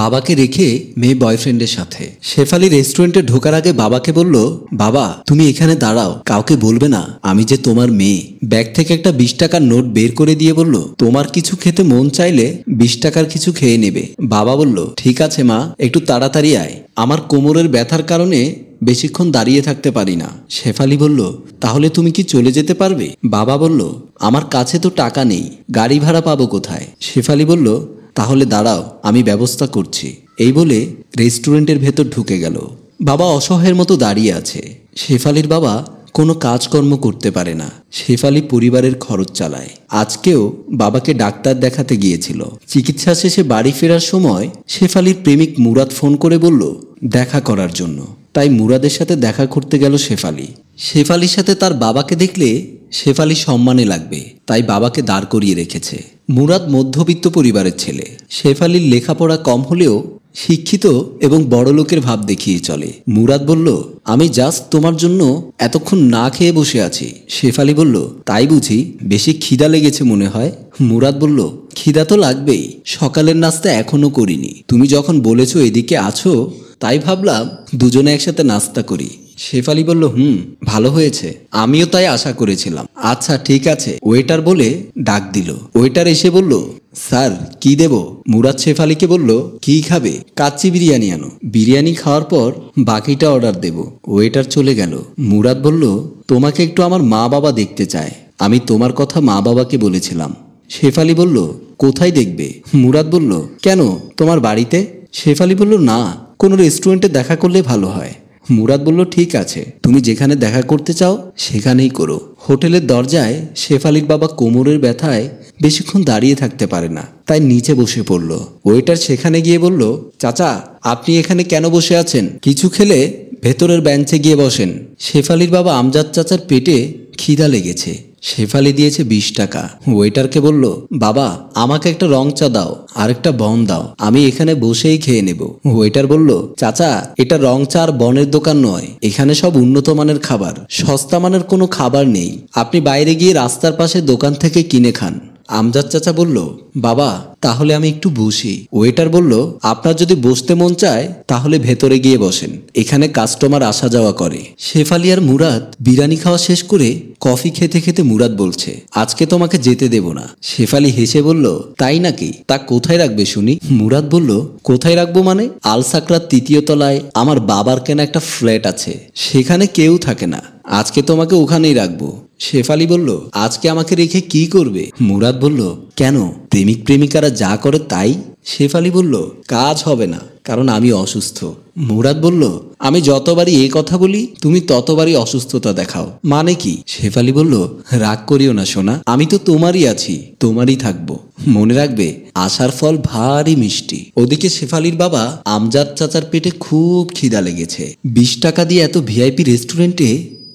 বাবাকে রেখে মেয়ে বয়ফ্রেন্ডের সাথে শেফালি রেস্টুরেন্টে ঢোকার আগে বাবাকে বলল বাবা তুমি এখানে দাঁড়াও কাউকে বলবে না আমি যে তোমার মেয়ে ব্যাগ থেকে একটা বিশ টাকার নোট বের করে দিয়ে বলল তোমার কিছু খেতে মন চাইলে বিশ টাকার কিছু খেয়ে নেবে বাবা বলল ঠিক আছে মা একটু তাড়াতাড়ি আয় আমার কোমরের ব্যথার কারণে বেশিক্ষণ দাঁড়িয়ে থাকতে পারি না শেফালি বলল তাহলে তুমি কি চলে যেতে পারবে বাবা বলল আমার কাছে তো টাকা নেই গাড়ি ভাড়া পাবো কোথায় শেফালি বলল তাহলে দাঁড়াও আমি ব্যবস্থা করছি এই বলে রেস্টুরেন্টের ভেতর ঢুকে গেল বাবা অসহায়ের মতো দাঁড়িয়ে আছে শেফালির বাবা কোনো কাজকর্ম করতে পারে না শেফালি পরিবারের খরচ চালায় আজকেও বাবাকে ডাক্তার দেখাতে গিয়েছিল চিকিৎসা শেষে বাড়ি ফেরার সময় শেফালির প্রেমিক মুরাদ ফোন করে বলল দেখা করার জন্য তাই মুরাদের সাথে দেখা করতে গেল শেফালি শেফালির সাথে তার বাবাকে দেখলে শেফালি সম্মানে লাগবে তাই বাবাকে দাঁড় করিয়ে রেখেছে মুরাদ মধ্যবিত্ত পরিবারের ছেলে শেফালির লেখাপড়া কম হলেও শিক্ষিত এবং বড় লোকের ভাব দেখিয়ে চলে মুরাদ বলল আমি জাস্ট তোমার জন্য এতক্ষণ না খেয়ে বসে আছি শেফালি বলল তাই বুঝি বেশি খিদা লেগেছে মনে হয় মুরাদ বলল খিদা তো লাগবেই সকালের নাস্তা এখনো করিনি তুমি যখন বলেছো এদিকে আছো তাই ভাবলাম দুজনে একসাথে নাস্তা করি শেফালি বলল হুম ভালো হয়েছে আমিও তাই আশা করেছিলাম আচ্ছা ঠিক আছে ওয়েটার বলে ডাক দিল ওয়েটার এসে বলল স্যার কি দেব মুরাদ শেফালিকে বলল কি খাবে কাচ্চি বিরিয়ানি আনো বিরিয়ানি খাওয়ার পর বাকিটা অর্ডার দেব ওয়েটার চলে গেল মুরাদ বলল তোমাকে একটু আমার মা বাবা দেখতে চায় আমি তোমার কথা মা বাবাকে বলেছিলাম শেফালি বলল কোথায় দেখবে মুরাদ বলল কেন তোমার বাড়িতে শেফালি বলল না কোনো রেস্টুরেন্টে দেখা করলে ভালো হয় মুরাদ বলল ঠিক আছে তুমি যেখানে দেখা করতে চাও সেখানেই করো হোটেলের দরজায় শেফালির বাবা কোমরের ব্যথায় বেশিক্ষণ দাঁড়িয়ে থাকতে পারে না তাই নিচে বসে পড়ল ওয়েটার সেখানে গিয়ে বলল চাচা আপনি এখানে কেন বসে আছেন কিছু খেলে ভেতরের বেঞ্চে গিয়ে বসেন শেফালির বাবা আমজাদ চাচার পেটে খিদা লেগেছে শেফালি দিয়েছে বিশ টাকা ওয়েটারকে বলল বাবা আমাকে একটা রং চা দাও আর একটা বন দাও আমি এখানে বসেই খেয়ে নেব ওয়েটার বলল চাচা এটা রং চা আর বনের দোকান নয় এখানে সব উন্নত মানের খাবার সস্তা মানের কোনো খাবার নেই আপনি বাইরে গিয়ে রাস্তার পাশে দোকান থেকে কিনে খান আমজাদ চাচা বলল বাবা তাহলে আমি একটু বসি ওয়েটার বলল আপনার যদি বসতে মন চায় তাহলে ভেতরে গিয়ে বসেন এখানে কাস্টমার আসা যাওয়া করে শেফালি আর মুরাদ বিরিয়ানি খাওয়া শেষ করে কফি খেতে খেতে মুরাদ বলছে আজকে তোমাকে যেতে দেব না শেফালি হেসে বলল তাই নাকি তা কোথায় রাখবে শুনি মুরাদ বলল কোথায় রাখবো মানে আলসাকরার তৃতীয় তলায় আমার বাবার কেনা একটা ফ্ল্যাট আছে সেখানে কেউ থাকে না আজকে তোমাকে ওখানেই রাখবো শেফালি বলল আজকে আমাকে রেখে কি করবে মুরাদ বলল কেন প্রেমিক প্রেমিকারা যা করে তাই শেফালি বলল কাজ হবে না কারণ আমি অসুস্থ মুরাদ বলল আমি যতবারই এ কথা বলি তুমি ততবারই অসুস্থতা দেখাও মানে কি শেফালি বলল রাগ করিও না সোনা আমি তো তোমারই আছি তোমারই থাকবো মনে রাখবে আসার ফল ভারী মিষ্টি ওদিকে শেফালির বাবা আমজাদ চাচার পেটে খুব খিদা লেগেছে বিশ টাকা দিয়ে এত ভিআইপি রেস্টুরেন্টে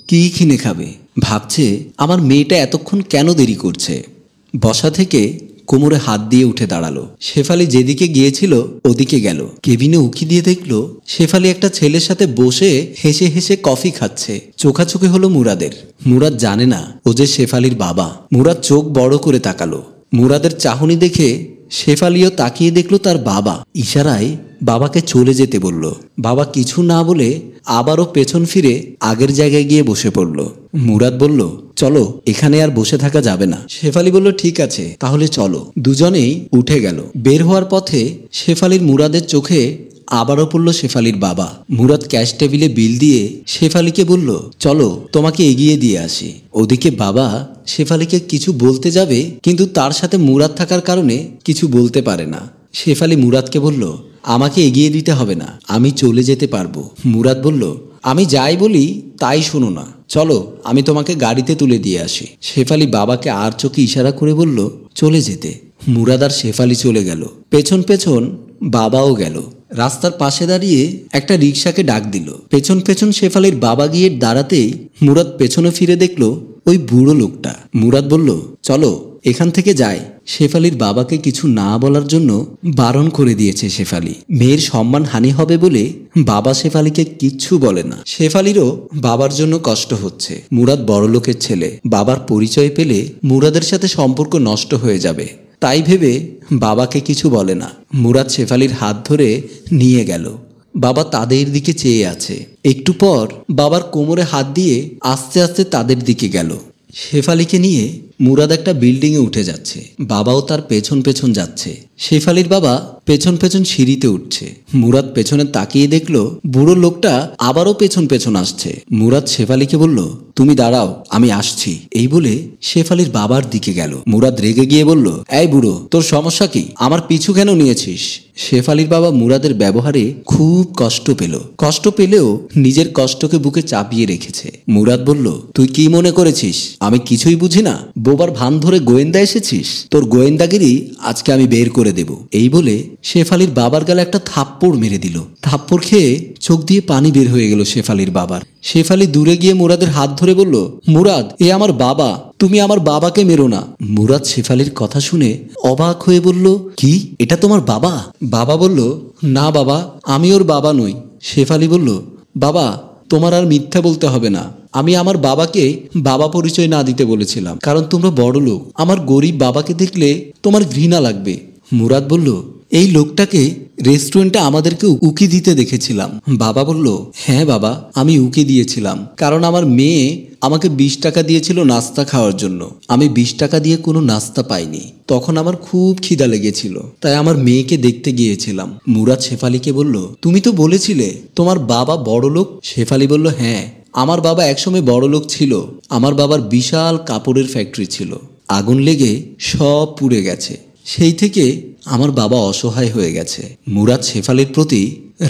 কি কিনে খাবে ভাবছে আমার মেয়েটা এতক্ষণ কেন দেরি করছে বসা থেকে কোমরে হাত দিয়ে উঠে দাঁড়ালো শেফালি যেদিকে গিয়েছিল ওদিকে গেল কেবিনে উকি দিয়ে দেখল শেফালি একটা ছেলের সাথে বসে হেসে হেসে কফি খাচ্ছে চোখাচোখি হলো মুরাদের মুরাদ জানে না ও যে শেফালির বাবা মুরাদ চোখ বড় করে তাকালো মুরাদের চাহনি দেখে শেফালিও তাকিয়ে দেখল তার বাবা ইশারায় বাবাকে চলে যেতে বলল বাবা কিছু না বলে আবারও পেছন ফিরে আগের জায়গায় গিয়ে বসে পড়ল মুরাদ বলল চলো এখানে আর বসে থাকা যাবে না শেফালি বলল ঠিক আছে তাহলে চলো দুজনেই উঠে গেল বের হওয়ার পথে শেফালির মুরাদের চোখে আবারও পড়ল শেফালির বাবা মুরাদ ক্যাশ টেবিলে বিল দিয়ে শেফালিকে বলল চলো তোমাকে এগিয়ে দিয়ে আসি ওদিকে বাবা শেফালিকে কিছু বলতে যাবে কিন্তু তার সাথে মুরাদ থাকার কারণে কিছু বলতে পারে না শেফালি মুরাদকে বলল আমাকে এগিয়ে দিতে হবে না আমি চলে যেতে পারবো মুরাদ বলল আমি যাই বলি তাই শোনো না চলো আমি তোমাকে গাড়িতে তুলে দিয়ে আসি শেফালি বাবাকে আর চোখে ইশারা করে বলল চলে যেতে মুরাদ আর শেফালি চলে গেল পেছন পেছন বাবাও গেল রাস্তার পাশে দাঁড়িয়ে একটা রিক্সাকে ডাক দিল পেছন পেছন শেফালির বাবা গিয়ে দাঁড়াতেই মুরাদ পেছনে ফিরে দেখল ওই বুড়ো লোকটা মুরাদ বলল চলো এখান থেকে যায় শেফালির বাবাকে কিছু না বলার জন্য বারণ করে দিয়েছে শেফালি মেয়ের সম্মান হানি হবে বলে বাবা শেফালিকে কিচ্ছু বলে না শেফালিরও বাবার জন্য কষ্ট হচ্ছে মুরাদ বড়লোকের ছেলে বাবার পরিচয় পেলে মুরাদের সাথে সম্পর্ক নষ্ট হয়ে যাবে তাই ভেবে বাবাকে কিছু বলে না মুরাদ শেফালির হাত ধরে নিয়ে গেল বাবা তাদের দিকে চেয়ে আছে একটু পর বাবার কোমরে হাত দিয়ে আস্তে আস্তে তাদের দিকে গেল শেফালিকে নিয়ে মুরাদ একটা বিল্ডিংয়ে উঠে যাচ্ছে বাবাও তার পেছন পেছন যাচ্ছে শেফালির বাবা পেছন পেছন সিঁড়িতে উঠছে মুরাদ পেছনে তাকিয়ে দেখল বুড়ো লোকটা আবারও পেছন পেছন আসছে মুরাদ শেফালিকে বলল তুমি দাঁড়াও আমি আসছি এই বলে শেফালির বাবার দিকে গেল মুরাদ রেগে গিয়ে বলল এই বুড়ো তোর সমস্যা কি আমার পিছু কেন নিয়েছিস শেফালির বাবা মুরাদের ব্যবহারে খুব কষ্ট পেল কষ্ট পেলেও নিজের কষ্টকে বুকে চাপিয়ে রেখেছে মুরাদ বলল তুই কি মনে করেছিস আমি কিছুই বুঝি না বোবার ভান ধরে গোয়েন্দা এসেছিস তোর গোয়েন্দাগিরি আজকে আমি বের করে করে দেব এই বলে শেফালির বাবার গালে একটা থাপ্পড় মেরে দিল থাপ্পড় খেয়ে চোখ দিয়ে পানি বের হয়ে গেল শেফালির বাবার শেফালি দূরে গিয়ে মুরাদের হাত ধরে বলল মুরাদ এ আমার বাবা তুমি আমার বাবাকে মেরো না মুরাদ শেফালির কথা শুনে অবাক হয়ে বলল কি এটা তোমার বাবা বাবা বলল না বাবা আমি ওর বাবা নই শেফালি বলল বাবা তোমার আর মিথ্যা বলতে হবে না আমি আমার বাবাকে বাবা পরিচয় না দিতে বলেছিলাম কারণ তোমরা বড় লোক আমার গরিব বাবাকে দেখলে তোমার ঘৃণা লাগবে মুরাদ বলল এই লোকটাকে রেস্টুরেন্টে আমাদেরকে উকি দিতে দেখেছিলাম বাবা বলল হ্যাঁ বাবা আমি উকি দিয়েছিলাম কারণ আমার মেয়ে আমাকে বিশ টাকা দিয়েছিল নাস্তা খাওয়ার জন্য আমি বিশ টাকা দিয়ে কোনো নাস্তা পাইনি তখন আমার খুব খিদা লেগেছিল তাই আমার মেয়েকে দেখতে গিয়েছিলাম মুরাদ শেফালিকে বলল তুমি তো বলেছিলে তোমার বাবা বড় লোক শেফালি বলল হ্যাঁ আমার বাবা একসময় বড় লোক ছিল আমার বাবার বিশাল কাপড়ের ফ্যাক্টরি ছিল আগুন লেগে সব পুড়ে গেছে সেই থেকে আমার বাবা অসহায় হয়ে গেছে মুরাদ শেফালির প্রতি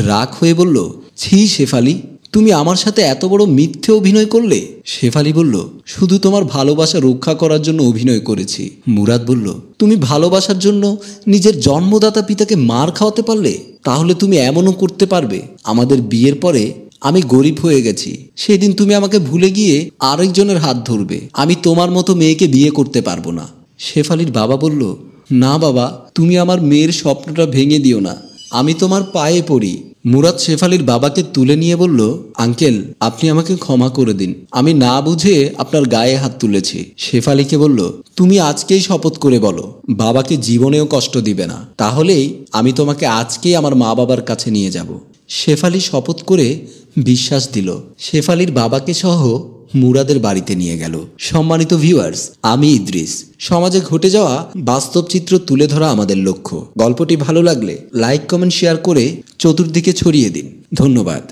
রাগ হয়ে বলল ছি শেফালি তুমি আমার সাথে এত বড় মিথ্যে অভিনয় করলে শেফালি বলল শুধু তোমার ভালোবাসা রক্ষা করার জন্য অভিনয় করেছি মুরাদ বলল তুমি ভালোবাসার জন্য নিজের জন্মদাতা পিতাকে মার খাওয়াতে পারলে তাহলে তুমি এমনও করতে পারবে আমাদের বিয়ের পরে আমি গরিব হয়ে গেছি সেদিন তুমি আমাকে ভুলে গিয়ে আরেকজনের হাত ধরবে আমি তোমার মতো মেয়েকে বিয়ে করতে পারবো না শেফালির বাবা বলল না বাবা তুমি আমার মেয়ের স্বপ্নটা ভেঙে দিও না আমি তোমার পায়ে পড়ি মুরাদ শেফালির বাবাকে তুলে নিয়ে বলল আঙ্কেল আপনি আমাকে ক্ষমা করে দিন আমি না বুঝে আপনার গায়ে হাত তুলেছি শেফালিকে বলল তুমি আজকেই শপথ করে বলো বাবাকে জীবনেও কষ্ট দিবে না তাহলেই আমি তোমাকে আজকেই আমার মা বাবার কাছে নিয়ে যাব শেফালি শপথ করে বিশ্বাস দিল শেফালির বাবাকে সহ মুরাদের বাড়িতে নিয়ে গেল সম্মানিত ভিউয়ার্স আমি ইদ্রিস সমাজে ঘটে যাওয়া বাস্তব চিত্র তুলে ধরা আমাদের লক্ষ্য গল্পটি ভালো লাগলে লাইক কমেন্ট শেয়ার করে চতুর্দিকে ছড়িয়ে দিন ধন্যবাদ